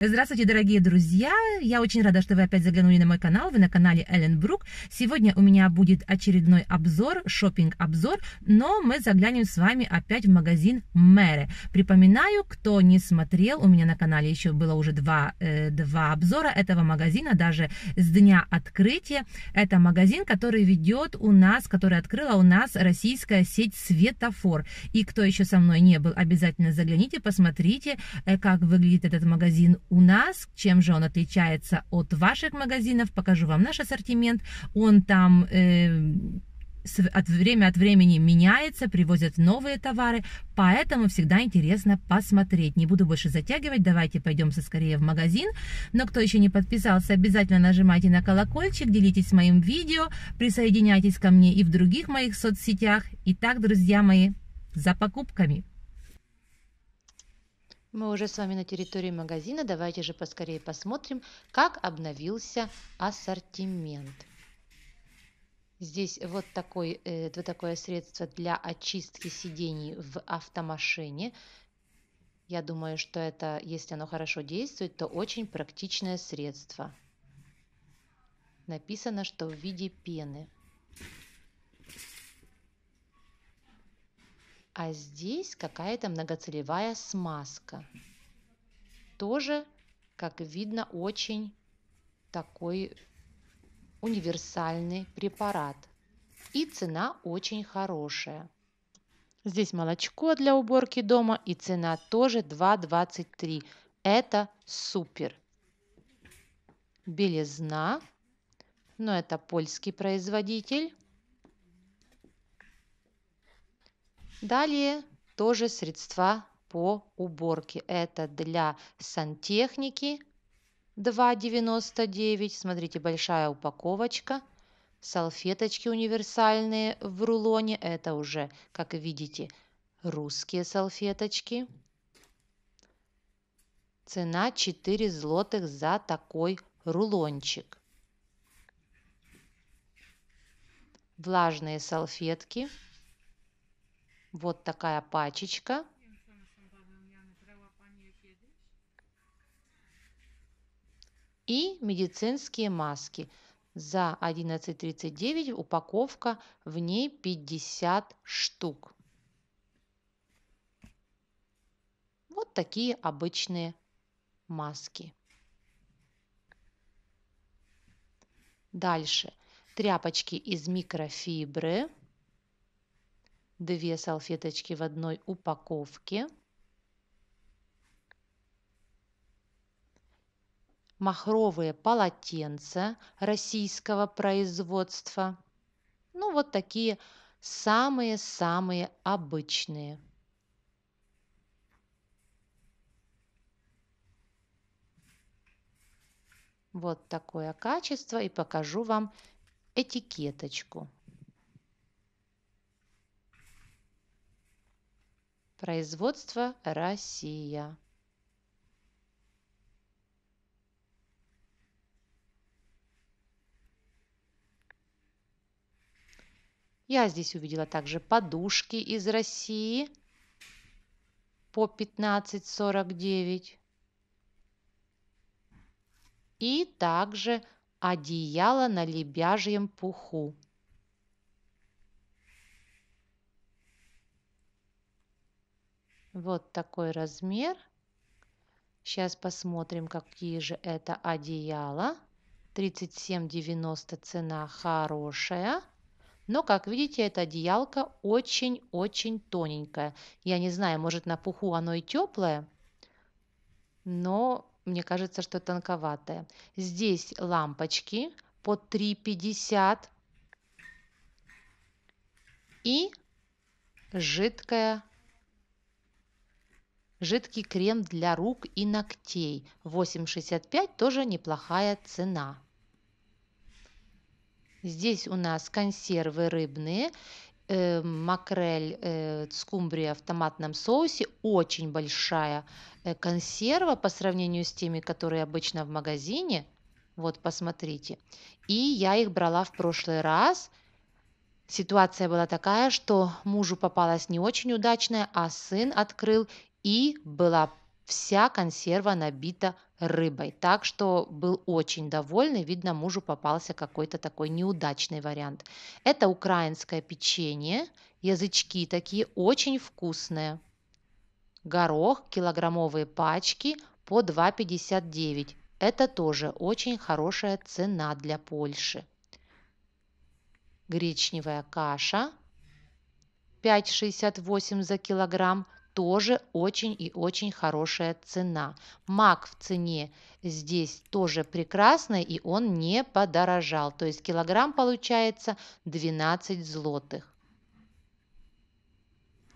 Здравствуйте, дорогие друзья! Я очень рада, что вы опять заглянули на мой канал. Вы на канале Эллен Брук. Сегодня у меня будет очередной обзор, шопинг обзор но мы заглянем с вами опять в магазин Мэре. Припоминаю, кто не смотрел, у меня на канале еще было уже два, э, два обзора этого магазина, даже с дня открытия. Это магазин, который ведет у нас, который открыла у нас российская сеть Светофор. И кто еще со мной не был, обязательно загляните, посмотрите, э, как выглядит этот магазин у нас, чем же он отличается от ваших магазинов, покажу вам наш ассортимент. Он там э, от время от времени меняется, привозят новые товары, поэтому всегда интересно посмотреть. Не буду больше затягивать, давайте пойдем скорее в магазин. Но кто еще не подписался, обязательно нажимайте на колокольчик, делитесь моим видео, присоединяйтесь ко мне и в других моих соцсетях. Итак, друзья мои, за покупками! Мы уже с вами на территории магазина. Давайте же поскорее посмотрим, как обновился ассортимент. Здесь вот, такой, э, вот такое средство для очистки сидений в автомашине. Я думаю, что это, если оно хорошо действует, то очень практичное средство. Написано, что в виде пены. а здесь какая-то многоцелевая смазка. Тоже, как видно, очень такой универсальный препарат. И цена очень хорошая. Здесь молочко для уборки дома и цена тоже 2,23. Это супер. Белизна. Но это польский производитель. Далее тоже средства по уборке. Это для сантехники 2,99. Смотрите, большая упаковочка. Салфеточки универсальные в рулоне. Это уже, как видите, русские салфеточки. Цена 4 злотых за такой рулончик. Влажные салфетки. Вот такая пачечка. И медицинские маски. За 11.39 упаковка, в ней 50 штук. Вот такие обычные маски. Дальше. Тряпочки из микрофибры две салфеточки в одной упаковке. махровые полотенца российского производства. Ну, вот такие самые-самые обычные. Вот такое качество и покажу вам этикеточку. Производство Россия. Я здесь увидела также подушки из России по 15,49. И также одеяло на лебяжьем пуху Вот такой размер. Сейчас посмотрим, какие же это одеяла. 37,90 цена хорошая. Но, как видите, эта одеялка очень-очень тоненькая. Я не знаю, может на пуху оно и теплое, но мне кажется, что тонковатое. Здесь лампочки по 3,50 и жидкая Жидкий крем для рук и ногтей 8,65 тоже неплохая цена. Здесь у нас консервы рыбные, э, макрель, э, скумбрия в томатном соусе. Очень большая э, консерва по сравнению с теми, которые обычно в магазине. Вот, посмотрите. И я их брала в прошлый раз. Ситуация была такая, что мужу попалась не очень удачная, а сын открыл и была вся консерва набита рыбой. Так что был очень довольный, видно, мужу попался какой-то такой неудачный вариант. Это украинское печенье, язычки такие очень вкусные. Горох, килограммовые пачки по 2,59. Это тоже очень хорошая цена для Польши. Гречневая каша 5,68 за килограмм – тоже очень и очень хорошая цена. Мак в цене здесь тоже прекрасный, и он не подорожал. То есть килограмм получается 12 злотых.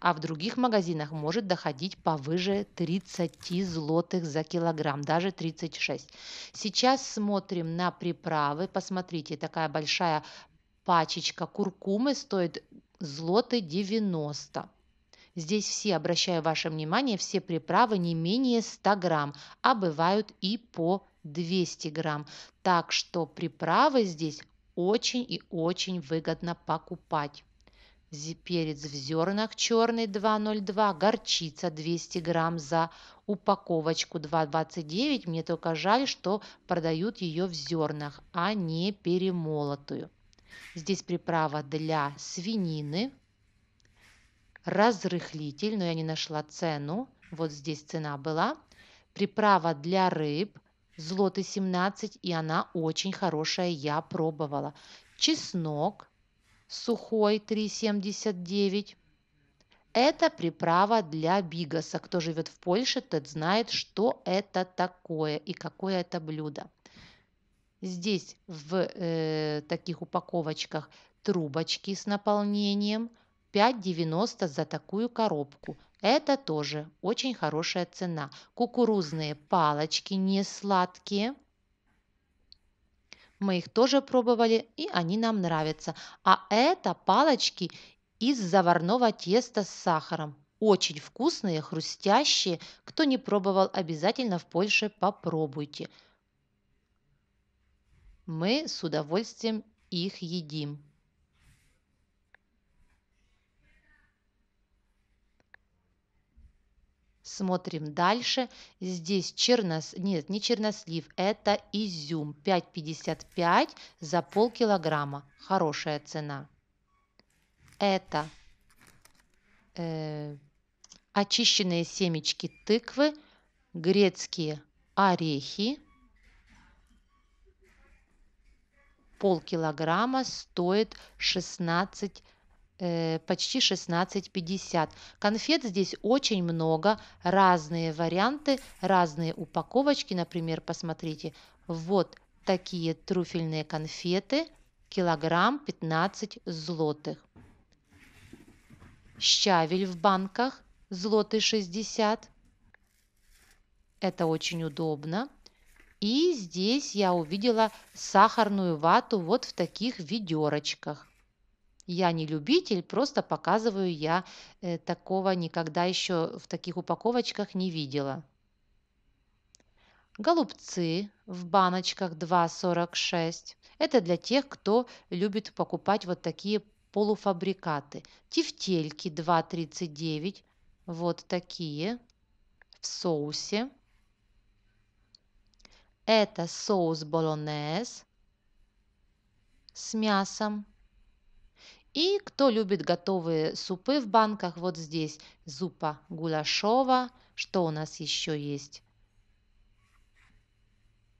А в других магазинах может доходить повыше 30 злотых за килограмм, даже 36. Сейчас смотрим на приправы. Посмотрите, такая большая пачечка куркумы стоит злоты 90. Здесь все, обращаю ваше внимание, все приправы не менее 100 грамм, а бывают и по 200 грамм. Так что приправы здесь очень и очень выгодно покупать. Перец в зернах черный 2,02, горчица 200 грамм за упаковочку 2,29. Мне только жаль, что продают ее в зернах, а не перемолотую. Здесь приправа для свинины разрыхлитель, но я не нашла цену. Вот здесь цена была. Приправа для рыб, злоты 17, и она очень хорошая, я пробовала. Чеснок сухой 3,79. Это приправа для бигаса. Кто живет в Польше, тот знает, что это такое и какое это блюдо. Здесь в э, таких упаковочках трубочки с наполнением – 5,90 за такую коробку. Это тоже очень хорошая цена. Кукурузные палочки не сладкие. Мы их тоже пробовали, и они нам нравятся. А это палочки из заварного теста с сахаром. Очень вкусные, хрустящие. Кто не пробовал, обязательно в Польше попробуйте. Мы с удовольствием их едим. смотрим дальше. Здесь чернос... Нет, не чернослив, это изюм. 5,55 за полкилограмма. Хорошая цена. Это э, очищенные семечки тыквы, грецкие орехи. Полкилограмма стоит 16 Э, почти 16,50. Конфет здесь очень много, разные варианты, разные упаковочки. Например, посмотрите, вот такие трюфельные конфеты, килограмм 15 злотых. Щавель в банках, злоты 60. Это очень удобно. И здесь я увидела сахарную вату вот в таких ведерочках. Я не любитель, просто показываю, я э, такого никогда еще в таких упаковочках не видела. Голубцы в баночках 2,46. Это для тех, кто любит покупать вот такие полуфабрикаты. Тефтельки 2,39. Вот такие в соусе. Это соус болонез с мясом и кто любит готовые супы в банках, вот здесь зупа гуляшова. Что у нас еще есть?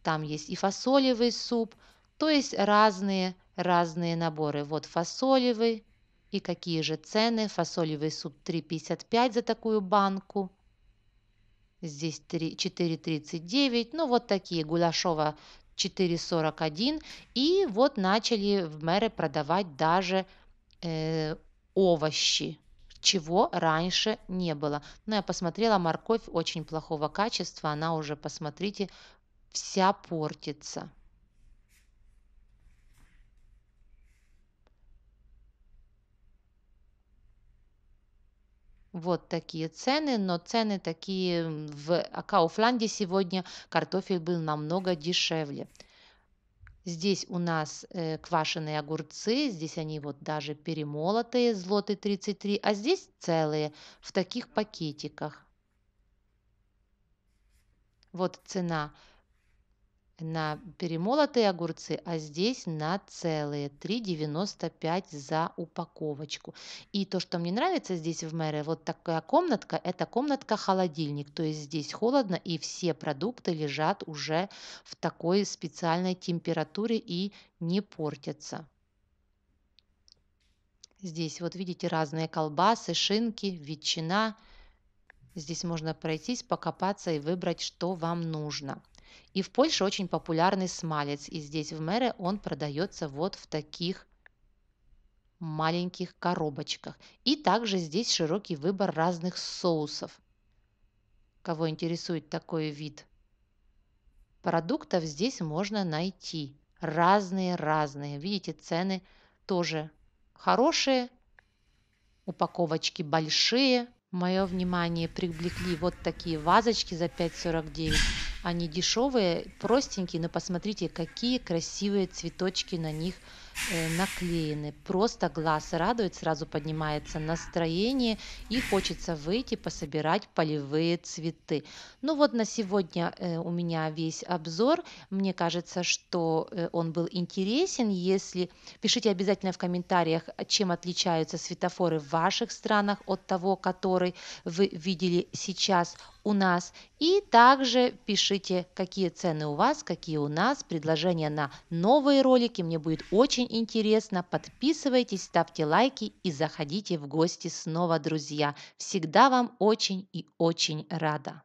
Там есть и фасолевый суп, то есть разные, разные наборы. Вот фасолевый, и какие же цены? Фасолевый суп 3,55 за такую банку. Здесь 4,39. Ну, вот такие. Гуляшова 4,41. И вот начали в мэры продавать даже э, овощи, чего раньше не было. Но ну, я посмотрела, морковь очень плохого качества, она уже, посмотрите, вся портится. Вот такие цены, но цены такие в а, Кауфланде сегодня картофель был намного дешевле. Здесь у нас э, квашеные огурцы, здесь они вот даже перемолотые, злоты 33, а здесь целые, в таких пакетиках. Вот цена на перемолотые огурцы, а здесь на целые 3,95 за упаковочку. И то, что мне нравится здесь в мэре, вот такая комнатка, это комнатка-холодильник, то есть здесь холодно и все продукты лежат уже в такой специальной температуре и не портятся. Здесь вот видите разные колбасы, шинки, ветчина. Здесь можно пройтись, покопаться и выбрать, что вам нужно. И в Польше очень популярный смалец, и здесь в Мэре он продается вот в таких маленьких коробочках. И также здесь широкий выбор разных соусов. Кого интересует такой вид продуктов, здесь можно найти разные-разные. Видите, цены тоже хорошие, упаковочки большие. Мое внимание привлекли вот такие вазочки за 5,49 они дешевые простенькие но посмотрите какие красивые цветочки на них Э, наклеены. Просто глаз радует, сразу поднимается настроение и хочется выйти пособирать полевые цветы. Ну вот на сегодня э, у меня весь обзор. Мне кажется, что э, он был интересен. Если пишите обязательно в комментариях, чем отличаются светофоры в ваших странах от того, который вы видели сейчас у нас. И также пишите, какие цены у вас, какие у нас, предложения на новые ролики. Мне будет очень очень интересно. Подписывайтесь, ставьте лайки и заходите в гости снова, друзья. Всегда вам очень и очень рада.